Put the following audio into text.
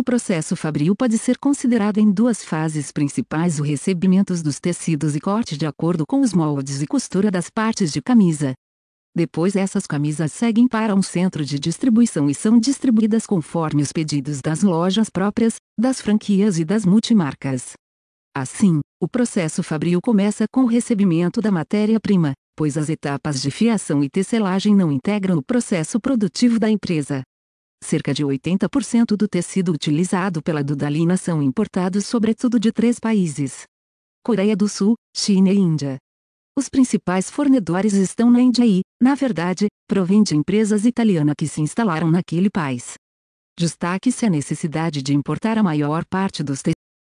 O processo fabril pode ser considerado em duas fases principais: o recebimento dos tecidos e corte de acordo com os moldes e costura das partes de camisa. Depois essas camisas seguem para um centro de distribuição e são distribuídas conforme os pedidos das lojas próprias, das franquias e das multimarcas. Assim, o processo fabril começa com o recebimento da matéria-prima, pois as etapas de fiação e tecelagem não integram o processo produtivo da empresa. Cerca de 80% do tecido utilizado pela Dudalina são importados sobretudo de três países: Coreia do Sul, China e Índia. Os principais fornecedores estão na Índia e, na verdade, provém de empresas italianas que se instalaram naquele país. Destaque-se a necessidade de importar a maior parte dos tecidos